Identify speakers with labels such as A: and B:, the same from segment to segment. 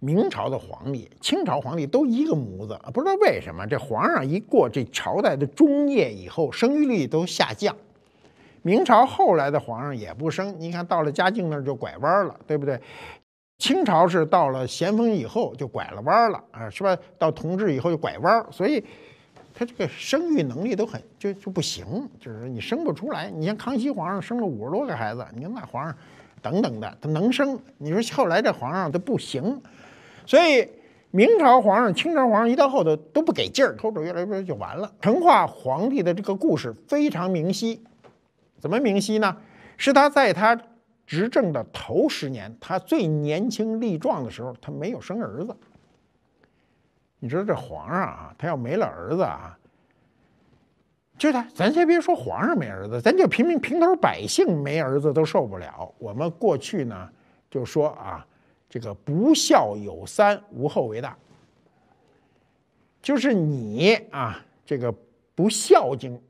A: 明朝的皇帝、清朝皇帝都一个模子不知道为什么这皇上一过这朝代的中叶以后，生育率都下降。明朝后来的皇上也不生，你看到了嘉靖那就拐弯了，对不对？清朝是到了咸丰以后就拐了弯了啊，是吧？到同治以后就拐弯，所以他这个生育能力都很就就不行，就是你生不出来。你像康熙皇上生了五十多个孩子，你看那皇上等等的，他能生。你说后来这皇上都不行。所以明朝皇上、清朝皇上一到后头都不给劲儿，后头越来越就完了。成化皇帝的这个故事非常明晰，怎么明晰呢？是他在他执政的头十年，他最年轻力壮的时候，他没有生儿子。你知道这皇上啊，他要没了儿子啊，就他。咱先别说皇上没儿子，咱就平民平头百姓没儿子都受不了。我们过去呢就说啊。这个不孝有三，无后为大。就是你啊，这个不孝敬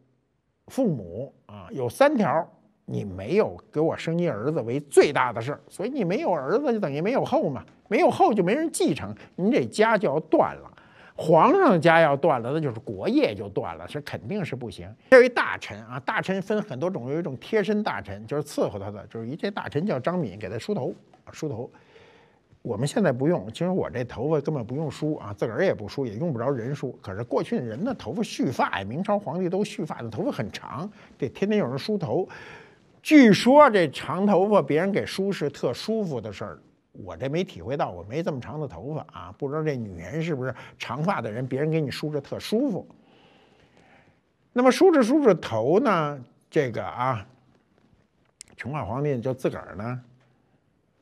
A: 父母啊，有三条，你没有给我生一儿子为最大的事儿。所以你没有儿子，就等于没有后嘛，没有后就没人继承，你这家就要断了。皇上家要断了，那就是国业就断了，是肯定是不行。这位大臣啊，大臣分很多种，有一种贴身大臣，就是伺候他的，就是一这大臣叫张敏，给他梳头，梳头。我们现在不用，其实我这头发根本不用梳啊，自个儿也不梳，也用不着人梳。可是过去人的头发蓄发呀，明朝皇帝都蓄发，的头发很长，得天天有人梳头。据说这长头发别人给梳是特舒服的事儿，我这没体会到，我没这么长的头发啊，不知道这女人是不是长发的人，别人给你梳着特舒服。那么梳着梳着头呢，这个啊，崇武皇帝就自个儿呢。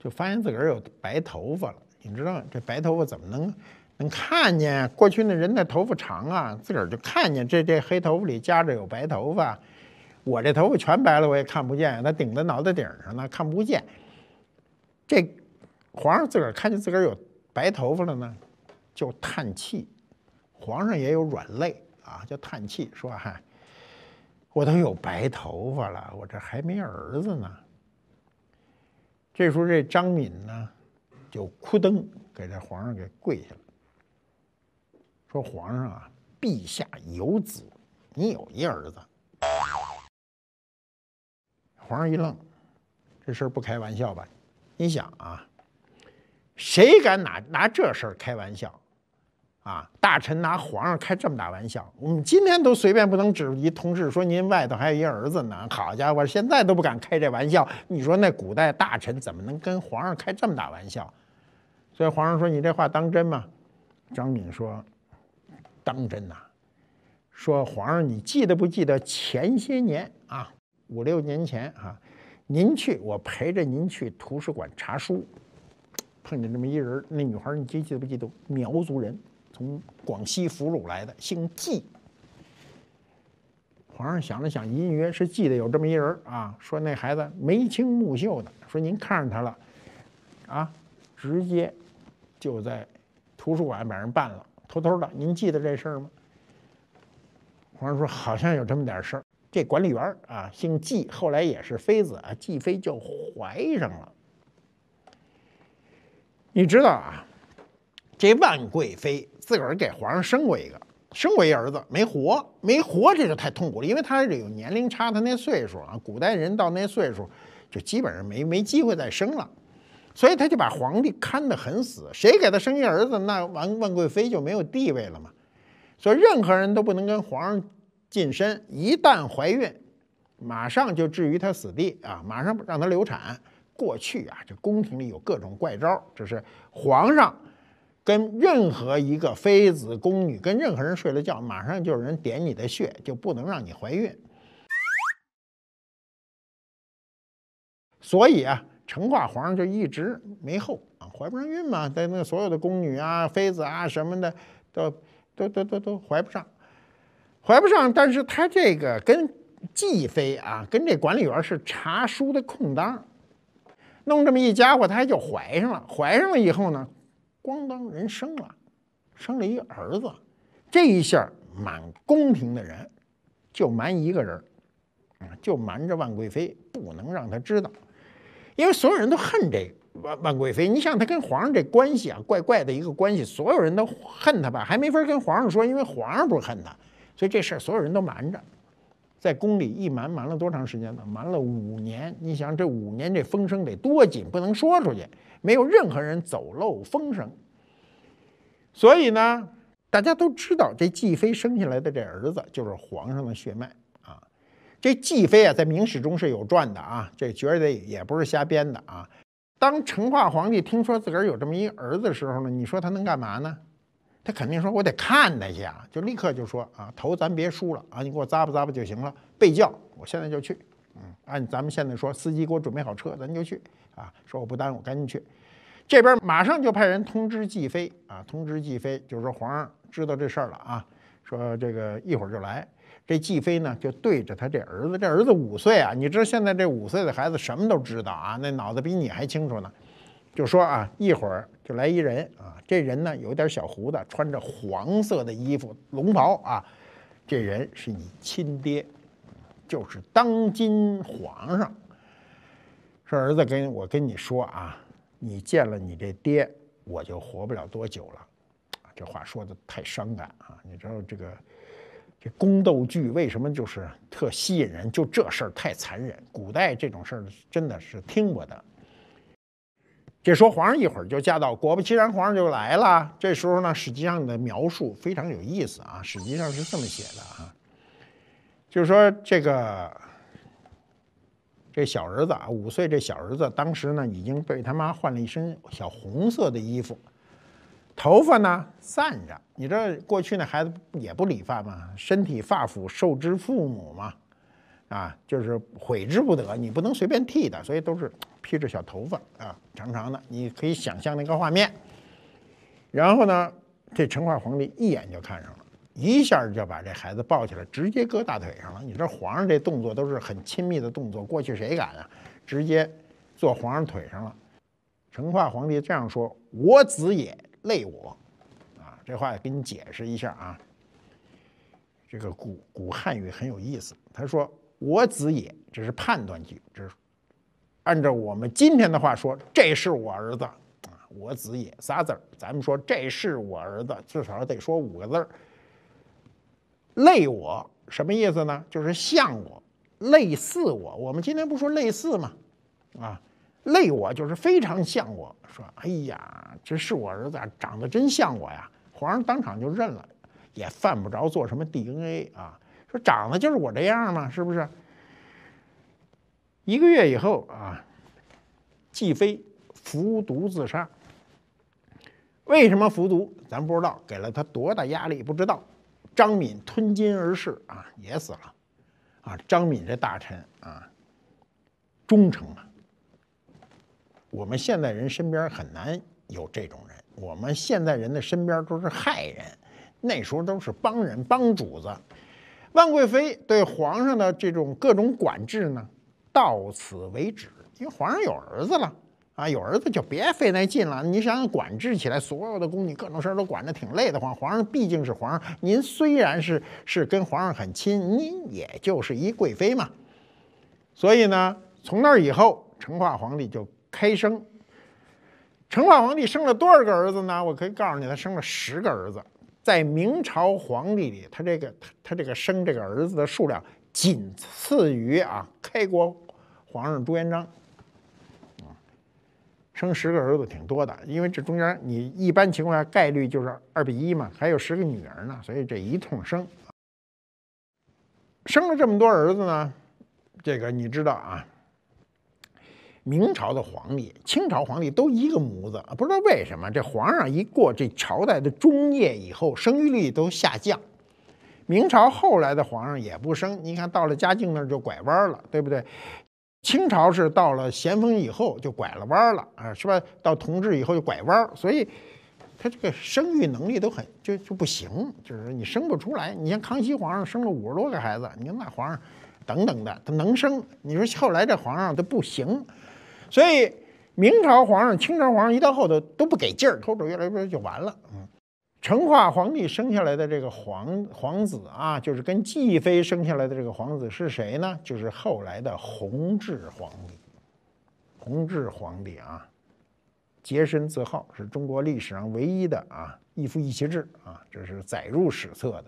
A: 就发现自个儿有白头发了，你知道这白头发怎么能能看见？过去那人的头发长啊，自个儿就看见这这黑头发里夹着有白头发。我这头发全白了，我也看不见，它顶在脑袋顶上呢，看不见。这皇上自个儿看见自个儿有白头发了呢，就叹气。皇上也有软肋啊，就叹气，说哈，我都有白头发了，我这还没儿子呢。这时候，这张敏呢，就哭噔给这皇上给跪下了，说：“皇上啊，陛下有子，你有一儿子。”皇上一愣，这事儿不开玩笑吧？你想啊，谁敢拿拿这事儿开玩笑？啊！大臣拿皇上开这么大玩笑，我们今天都随便不能指一同事说您外头还有一儿子呢。好家伙，现在都不敢开这玩笑。你说那古代大臣怎么能跟皇上开这么大玩笑？所以皇上说：“你这话当真吗？”张敏说：“当真呐。”说皇上，你记得不记得前些年啊，五六年前啊，您去我陪着您去图书馆查书，碰见这么一人，那女孩你记不记得？苗族人。从广西俘虏来的，姓纪。皇上想了想，隐约是记得有这么一人啊。说那孩子眉清目秀的，说您看上他了，啊，直接就在图书馆把人办了，偷偷的。您记得这事儿吗？皇上说好像有这么点事儿。这管理员儿啊，姓纪，后来也是妃子啊，纪妃就怀上了。你知道啊？这万贵妃自个儿给皇上生过一个，生过一儿子，没活，没活，这就太痛苦了。因为她有年龄差，她那岁数啊，古代人到那岁数，就基本上没没机会再生了。所以她就把皇帝看得很死，谁给她生一儿子，那完万贵妃就没有地位了嘛。所以任何人都不能跟皇上近身，一旦怀孕，马上就置于他死地啊，马上让他流产。过去啊，这宫廷里有各种怪招，就是皇上。跟任何一个妃子、宫女，跟任何人睡了觉，马上就有人点你的穴，就不能让你怀孕。所以啊，成化皇上就一直没后啊，怀不上孕嘛。在那所有的宫女啊、妃子啊什么的，都都都都都怀不上，怀不上。但是他这个跟继妃啊，跟这管理员是查书的空当，弄这么一家伙，他还就怀上了。怀上了以后呢？咣当，人生了，生了一儿子，这一下满宫廷的人就瞒一个人，啊，就瞒着万贵妃，不能让她知道，因为所有人都恨这万万贵妃。你想他跟皇上这关系啊，怪怪的一个关系，所有人都恨他吧，还没法跟皇上说，因为皇上不恨他，所以这事儿所有人都瞒着，在宫里一瞒瞒了多长时间呢？瞒了五年。你想这五年这风声得多紧，不能说出去。没有任何人走漏风声，所以呢，大家都知道这继妃生下来的这儿子就是皇上的血脉啊。这继妃啊，在明史中是有传的啊，这绝对也不是瞎编的啊。当成化皇帝听说自个儿有这么一儿子的时候呢，你说他能干嘛呢？他肯定说我得看他去啊，就立刻就说啊，头咱别梳了啊，你给我扎吧扎吧就行了，备轿，我现在就去。嗯，按咱们现在说，司机给我准备好车，咱就去啊。说我不耽误，赶紧去。这边马上就派人通知继妃啊，通知继妃，就说皇上知道这事儿了啊。说这个一会儿就来。这继妃呢，就对着他这儿子，这儿子五岁啊。你知道现在这五岁的孩子什么都知道啊，那脑子比你还清楚呢。就说啊，一会儿就来一人啊。这人呢，有点小胡子，穿着黄色的衣服龙袍啊。这人是你亲爹。就是当今皇上，说儿子跟我跟你说啊，你见了你这爹，我就活不了多久了，这话说的太伤感啊！你知道这个这宫斗剧为什么就是特吸引人？就这事儿太残忍，古代这种事儿真的是听不得。这说皇上一会儿就驾到，果不其然皇上就来了。这时候呢，史记上的描述非常有意思啊，实际上是这么写的啊。就是说，这个这小儿子啊，五岁这小儿子，当时呢已经被他妈换了一身小红色的衣服，头发呢散着。你知道过去那孩子也不理发嘛，身体发肤受之父母嘛，啊，就是悔之不得，你不能随便剃的，所以都是披着小头发啊，长长的，你可以想象那个画面。然后呢，这成化皇帝一眼就看上了。一下就把这孩子抱起来，直接搁大腿上了。你知道皇上这动作都是很亲密的动作，过去谁敢啊？直接坐皇上腿上了。成化皇帝这样说：“我子也累我。”啊，这话给你解释一下啊。这个古古汉语很有意思。他说：“我子也”，这是判断句，这是按照我们今天的话说：“这是我儿子。”啊，“我子也”仨字儿，咱们说：“这是我儿子”，至少得说五个字儿。类我什么意思呢？就是像我，类似我。我们今天不说类似吗？啊，类我就是非常像我。说，哎呀，这是我儿子，长得真像我呀！皇上当场就认了，也犯不着做什么 DNA 啊。说长得就是我这样嘛，是不是？一个月以后啊，继妃服毒自杀。为什么服毒？咱不知道，给了他多大压力不知道。张敏吞金而逝啊，也死了，啊，张敏这大臣啊，忠诚啊。我们现在人身边很难有这种人，我们现在人的身边都是害人，那时候都是帮人帮主子。万贵妃对皇上的这种各种管制呢，到此为止，因为皇上有儿子了。啊，有儿子就别费那劲了。你想想，管制起来，所有的宫女各种事儿都管得挺累的慌。皇上毕竟是皇上，您虽然是是跟皇上很亲，您也就是一贵妃嘛。所以呢，从那以后，成化皇帝就开生。成化皇帝生了多少个儿子呢？我可以告诉你，他生了十个儿子。在明朝皇帝里，他这个他他这个生这个儿子的数量，仅次于啊开国皇上朱元璋。生十个儿子挺多的，因为这中间你一般情况下概率就是二比一嘛，还有十个女儿呢，所以这一通生，生了这么多儿子呢，这个你知道啊。明朝的皇帝、清朝皇帝都一个模子，不知道为什么这皇上一过这朝代的中叶以后，生育率都下降。明朝后来的皇上也不生，你看到了嘉靖那就拐弯了，对不对？清朝是到了咸丰以后就拐了弯儿了啊，是吧？到同治以后就拐弯儿，所以他这个生育能力都很就就不行，就是你生不出来。你像康熙皇上生了五十多个孩子，你那皇上等等的，他能生。你说后来这皇上他不行，所以明朝皇上、清朝皇上一到后头都不给劲儿，后头越来越就完了。成化皇帝生下来的这个皇皇子啊，就是跟继妃生下来的这个皇子是谁呢？就是后来的弘治皇帝。弘治皇帝啊，洁身自好，是中国历史上唯一的啊一夫一妻制啊，这是载入史册的。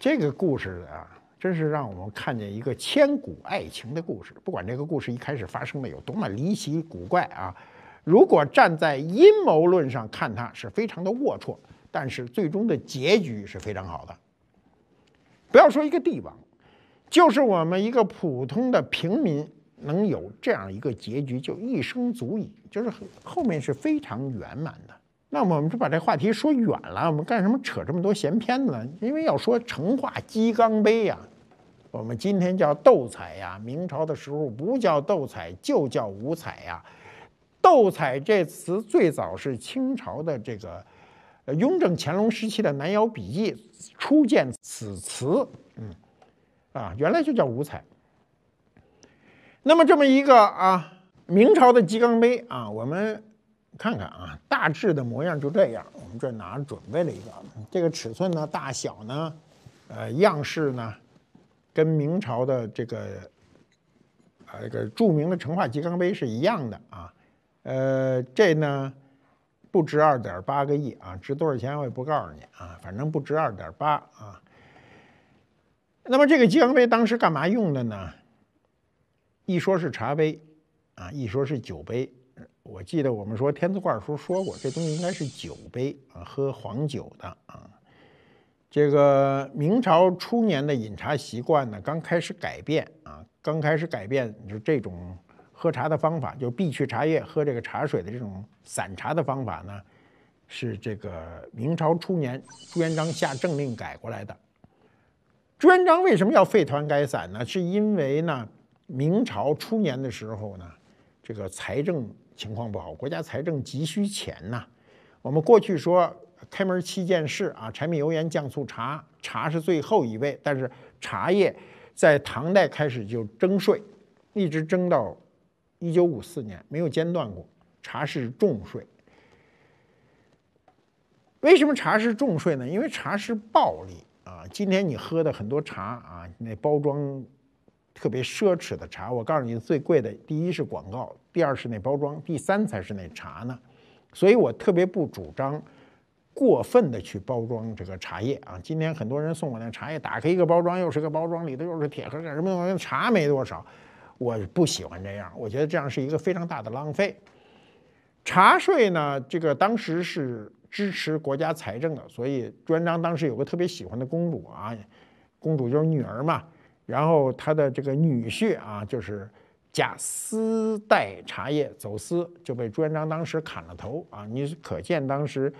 A: 这个故事啊，真是让我们看见一个千古爱情的故事。不管这个故事一开始发生的有多么离奇古怪啊。如果站在阴谋论上看，它是非常的龌龊，但是最终的结局是非常好的。不要说一个帝王，就是我们一个普通的平民，能有这样一个结局，就一生足矣，就是后面是非常圆满的。那我们就把这话题说远了，我们干什么扯这么多闲篇呢？因为要说成化鸡缸杯呀，我们今天叫斗彩呀，明朝的时候不叫斗彩，就叫五彩呀。斗彩这词最早是清朝的这个，呃，雍正、乾隆时期的《南窑笔记》初见此词，嗯，啊，原来就叫五彩。那么这么一个啊，明朝的鸡缸杯啊，我们看看啊，大致的模样就这样。我们这拿准备了一个？这个尺寸呢，大小呢，呃，样式呢，跟明朝的这个啊，这个著名的成化鸡缸杯是一样的啊。呃，这呢不值二点八个亿啊，值多少钱我也不告诉你啊，反正不值二点八啊。那么这个吉缸杯当时干嘛用的呢？一说是茶杯啊，一说是酒杯。我记得我们说天字罐叔说过，这东西应该是酒杯啊，喝黄酒的啊。这个明朝初年的饮茶习惯呢，刚开始改变啊，刚开始改变就这种。喝茶的方法，就是去茶叶喝这个茶水的这种散茶的方法呢，是这个明朝初年朱元璋下政令改过来的。朱元璋为什么要废团改散呢？是因为呢，明朝初年的时候呢，这个财政情况不好，国家财政急需钱呐。我们过去说开门七件事啊，柴米油盐酱醋茶，茶是最后一位，但是茶叶在唐代开始就征税，一直征到。一九五四年没有间断过，茶是重税。为什么茶是重税呢？因为茶是暴利啊！今天你喝的很多茶啊，那包装特别奢侈的茶，我告诉你，最贵的，第一是广告，第二是那包装，第三才是那茶呢。所以我特别不主张过分的去包装这个茶叶啊！今天很多人送我那茶叶，打开一个包装又是个包装，里头又是铁盒，干什么用？茶没多少。我不喜欢这样，我觉得这样是一个非常大的浪费。茶税呢，这个当时是支持国家财政的，所以朱元璋当时有个特别喜欢的公主啊，公主就是女儿嘛，然后他的这个女婿啊，就是假私带茶叶走私就被朱元璋当时砍了头啊，你可见当时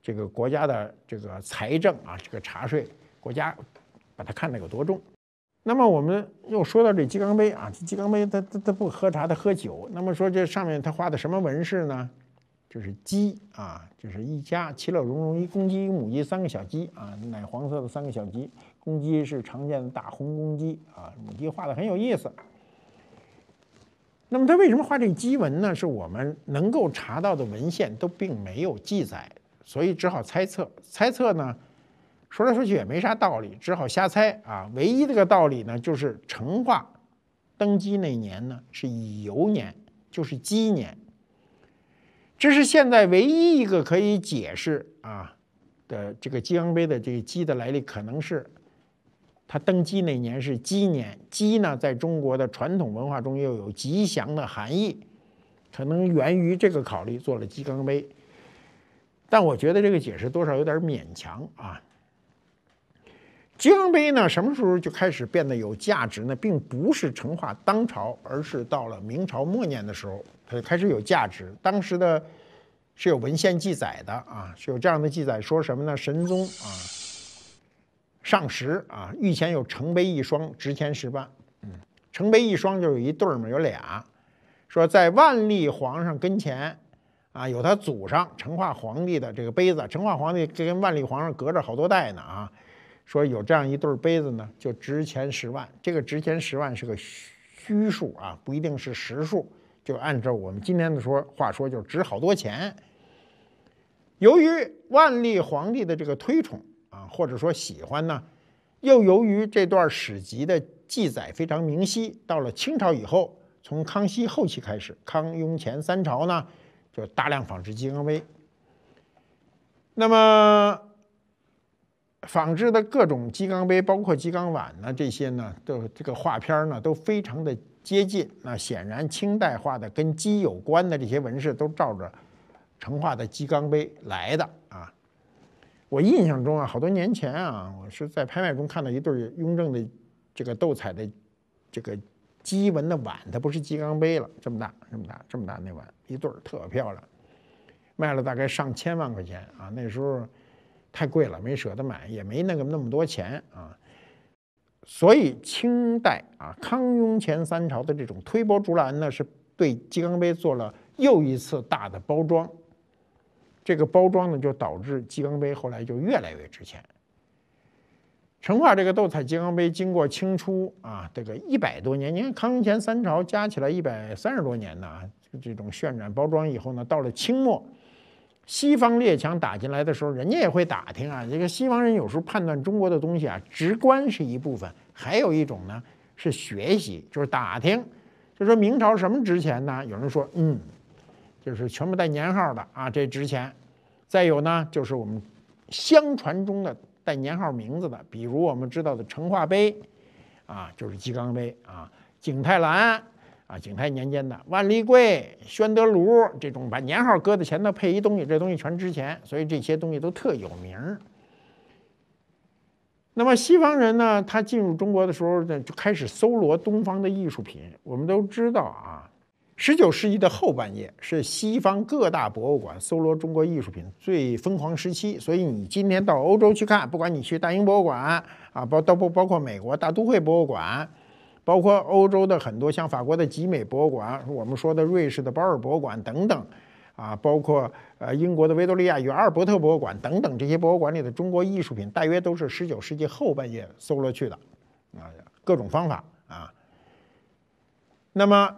A: 这个国家的这个财政啊，这个茶税国家把它看得有多重。那么我们又说到这鸡缸杯啊，鸡缸杯它它它不喝茶，它喝酒。那么说这上面它画的什么纹饰呢？就是鸡啊，就是一家其乐融融，一公鸡、母鸡、三个小鸡啊，奶黄色的三个小鸡，公鸡是常见的大红公鸡啊，母鸡画的很有意思。那么它为什么画这鸡纹呢？是我们能够查到的文献都并没有记载，所以只好猜测，猜测呢？说来说去也没啥道理，只好瞎猜啊。唯一这个道理呢，就是成化登基那年呢是乙酉年，就是鸡年。这是现在唯一一个可以解释啊的这个鸡缸杯的这个鸡的来历，可能是他登基那年是鸡年，鸡呢在中国的传统文化中又有吉祥的含义，可能源于这个考虑做了鸡缸杯。但我觉得这个解释多少有点勉强啊。金杯呢，什么时候就开始变得有价值呢？并不是成化当朝，而是到了明朝末年的时候，它就开始有价值。当时的，是有文献记载的啊，是有这样的记载，说什么呢？神宗啊，上十啊，御前有成杯一双，值钱十八。嗯，成杯一双就有一对嘛，有俩。说在万历皇上跟前啊，有他祖上成化皇帝的这个杯子。成化皇帝跟万历皇上隔着好多代呢啊。说有这样一对儿杯子呢，就值钱十万。这个值钱十万是个虚数啊，不一定是实数，就按照我们今天的说话说，就值好多钱。由于万历皇帝的这个推崇啊，或者说喜欢呢，又由于这段史籍的记载非常明晰，到了清朝以后，从康熙后期开始，康雍乾三朝呢，就大量仿制金刚杯。那么。仿制的各种鸡缸杯，包括鸡缸碗呢，这些呢都这个画片呢都非常的接近。那显然清代画的跟鸡有关的这些纹饰都照着成化的鸡缸杯来的啊。我印象中啊，好多年前啊，我是在拍卖中看到一对雍正的这个斗彩的这个鸡纹的碗，它不是鸡缸杯了，这么大，这么大，这么大那碗一对儿特漂亮，卖了大概上千万块钱啊，那时候。太贵了，没舍得买，也没那个那么多钱啊。所以清代啊，康雍乾三朝的这种推波助澜，呢，是对鸡缸杯做了又一次大的包装。这个包装呢，就导致鸡缸杯后来就越来越值钱。成化这个斗彩鸡缸杯，经过清初啊这个一百多年，你看康雍乾三朝加起来一百三十多年呢，这种渲染包装以后呢，到了清末。西方列强打进来的时候，人家也会打听啊。这个西方人有时候判断中国的东西啊，直观是一部分，还有一种呢是学习，就是打听。就说明朝什么值钱呢？有人说，嗯，就是全部带年号的啊，这值钱。再有呢，就是我们相传中的带年号名字的，比如我们知道的成化碑，啊，就是鸡缸杯啊，景泰蓝。啊，景泰年间的万历柜、宣德炉这种把年号搁在前头配一东西，这东西全值钱，所以这些东西都特有名儿。那么西方人呢，他进入中国的时候，呢，就开始搜罗东方的艺术品。我们都知道啊，十九世纪的后半叶是西方各大博物馆搜罗中国艺术品最疯狂时期。所以你今天到欧洲去看，不管你去大英博物馆啊，包都不包括美国大都会博物馆。包括欧洲的很多，像法国的集美博物馆，我们说的瑞士的鲍尔博物馆等等，啊，包括呃英国的维多利亚与阿尔伯特博物馆等等，这些博物馆里的中国艺术品，大约都是19世纪后半叶搜罗去的，啊，各种方法啊。那么，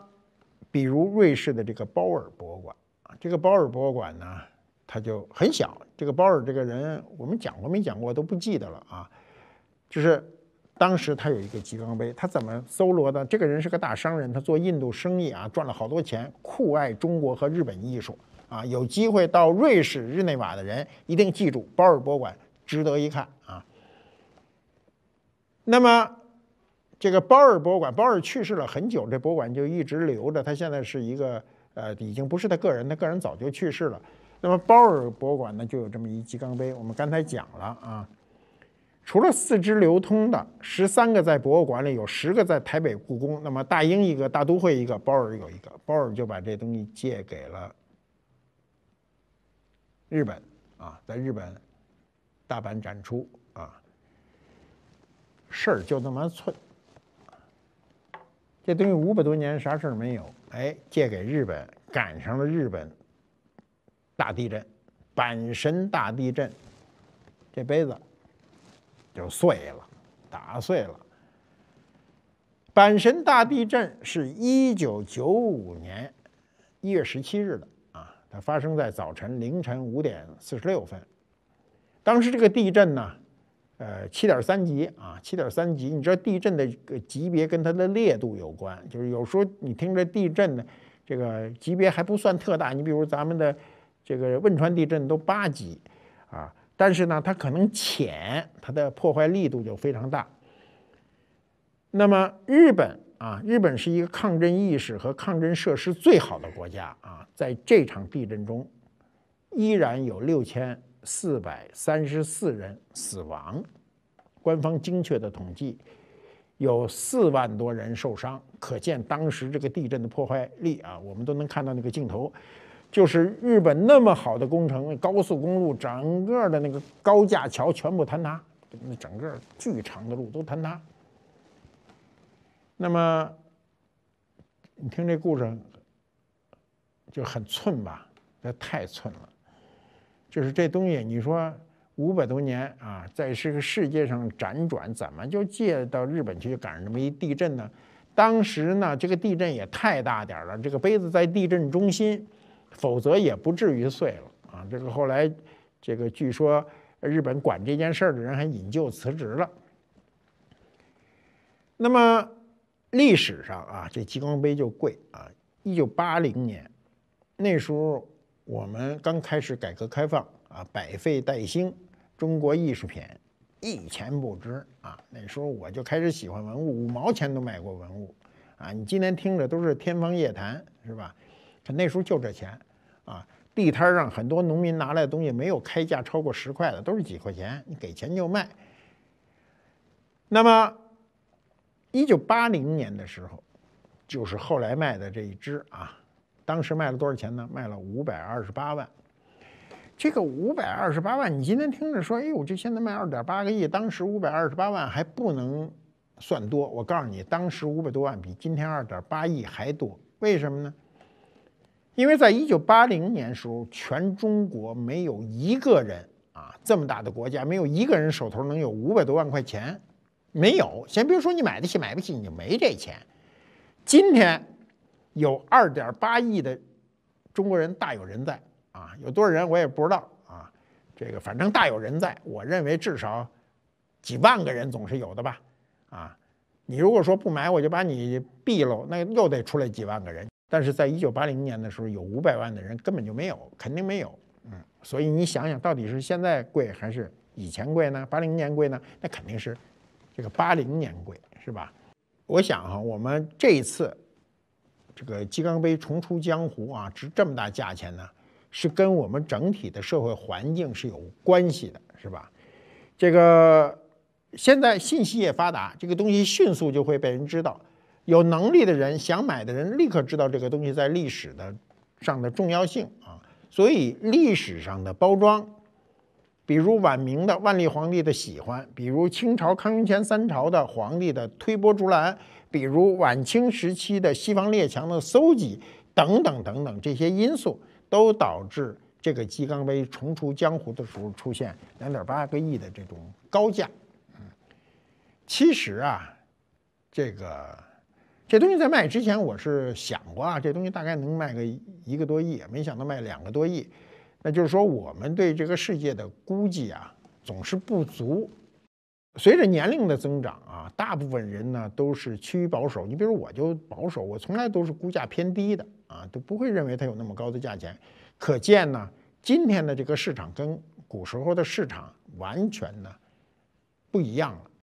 A: 比如瑞士的这个鲍尔博物馆啊，这个鲍尔博物馆呢，它就很小。这个鲍尔这个人，我们讲过没讲过，都不记得了啊，就是。当时他有一个吉冈杯，他怎么搜罗的？这个人是个大商人，他做印度生意啊，赚了好多钱，酷爱中国和日本艺术啊。有机会到瑞士日内瓦的人，一定记住包尔博物馆值得一看啊。那么，这个包尔博物馆，包尔去世了很久，这博物馆就一直留着。他现在是一个呃，已经不是他个人，他个人早就去世了。那么包尔博物馆呢，就有这么一吉冈杯，我们刚才讲了啊。除了四只流通的，十三个在博物馆里，有十个在台北故宫。那么大英一个，大都会一个，鲍尔有一个，鲍尔就把这东西借给了日本啊，在日本大阪展出啊。事儿就那么寸，这东西五百多年啥事儿没有，哎，借给日本，赶上了日本大地震，阪神大地震，这杯子。就碎了，打碎了。阪神大地震是一九九五年一月十七日的啊，它发生在早晨凌晨五点四十六分。当时这个地震呢，呃，七点三级啊，七点三级。你知道地震的级别跟它的烈度有关，就是有时候你听着地震呢，这个级别还不算特大。你比如咱们的这个汶川地震都八级，啊。但是呢，它可能浅，它的破坏力度就非常大。那么日本啊，日本是一个抗震意识和抗震设施最好的国家啊，在这场地震中，依然有六千四百三十四人死亡，官方精确的统计有四万多人受伤，可见当时这个地震的破坏力啊，我们都能看到那个镜头。就是日本那么好的工程，高速公路整个的那个高架桥全部坍塌，那整个巨长的路都坍塌。那么你听这故事就很寸吧，那太寸了。就是这东西，你说五百多年啊，在这个世界上辗转，怎么就借到日本去赶上这么一地震呢？当时呢，这个地震也太大点了，这个杯子在地震中心。否则也不至于碎了啊！这个后来，这个据说日本管这件事儿的人还引咎辞职了。那么历史上啊，这激光杯就贵啊！一九八零年那时候我们刚开始改革开放啊，百废待兴，中国艺术品一钱不值啊！那时候我就开始喜欢文物，五毛钱都买过文物啊！你今天听着都是天方夜谭是吧？那时候就这钱，啊，地摊上很多农民拿来的东西，没有开价超过十块的，都是几块钱，你给钱就卖。那么，一九八零年的时候，就是后来卖的这一只啊，当时卖了多少钱呢？卖了五百二十八万。这个五百二十八万，你今天听着说，哎呦，这现在卖二点八个亿，当时五百二十八万还不能算多。我告诉你，当时五百多万比今天二点八亿还多，为什么呢？因为在一九八零年时候，全中国没有一个人啊，这么大的国家没有一个人手头能有五百多万块钱，没有。先别说你买得起买不起，你就没这钱。今天有二点八亿的中国人大有人在啊，有多少人我也不知道啊，这个反正大有人在。我认为至少几万个人总是有的吧。啊，你如果说不买，我就把你毙了，那又得出来几万个人。但是在一九八零年的时候，有五百万的人根本就没有，肯定没有。嗯，所以你想想到底是现在贵还是以前贵呢？八零年贵呢？那肯定是这个八零年贵，是吧？我想哈，我们这一次这个鸡缸杯重出江湖啊，值这么大价钱呢，是跟我们整体的社会环境是有关系的，是吧？这个现在信息也发达，这个东西迅速就会被人知道。有能力的人，想买的人，立刻知道这个东西在历史的上的重要性啊。所以历史上的包装，比如晚明的万历皇帝的喜欢，比如清朝康雍乾三朝的皇帝的推波助澜，比如晚清时期的西方列强的搜集，等等等等，这些因素都导致这个鸡缸杯重出江湖的时候出现两点八个亿的这种高价。嗯，其实啊，这个。这东西在卖之前，我是想过啊，这东西大概能卖个一个多亿，没想到卖两个多亿，那就是说我们对这个世界的估计啊总是不足。随着年龄的增长啊，大部分人呢都是趋于保守。你比如我就保守，我从来都是估价偏低的啊，都不会认为它有那么高的价钱。可见呢，今天的这个市场跟古时候的市场完全呢不一样了。